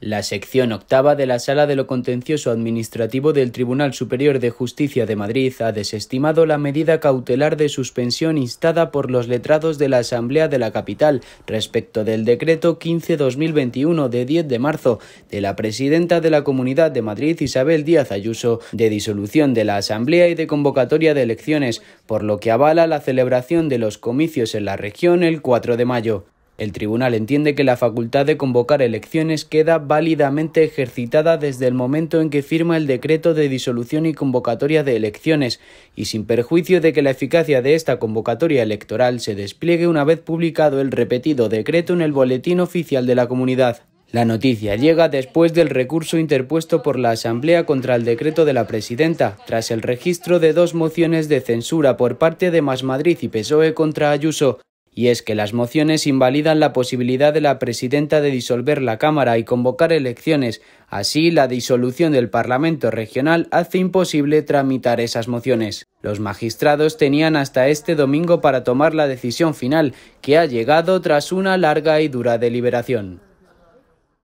La sección octava de la Sala de lo Contencioso Administrativo del Tribunal Superior de Justicia de Madrid ha desestimado la medida cautelar de suspensión instada por los letrados de la Asamblea de la Capital respecto del decreto 15-2021 de 10 de marzo de la presidenta de la Comunidad de Madrid, Isabel Díaz Ayuso, de disolución de la Asamblea y de convocatoria de elecciones, por lo que avala la celebración de los comicios en la región el 4 de mayo. El tribunal entiende que la facultad de convocar elecciones queda válidamente ejercitada desde el momento en que firma el decreto de disolución y convocatoria de elecciones, y sin perjuicio de que la eficacia de esta convocatoria electoral se despliegue una vez publicado el repetido decreto en el Boletín Oficial de la Comunidad. La noticia llega después del recurso interpuesto por la Asamblea contra el decreto de la presidenta, tras el registro de dos mociones de censura por parte de Más Madrid y PSOE contra Ayuso, y es que las mociones invalidan la posibilidad de la presidenta de disolver la Cámara y convocar elecciones. Así, la disolución del Parlamento regional hace imposible tramitar esas mociones. Los magistrados tenían hasta este domingo para tomar la decisión final, que ha llegado tras una larga y dura deliberación.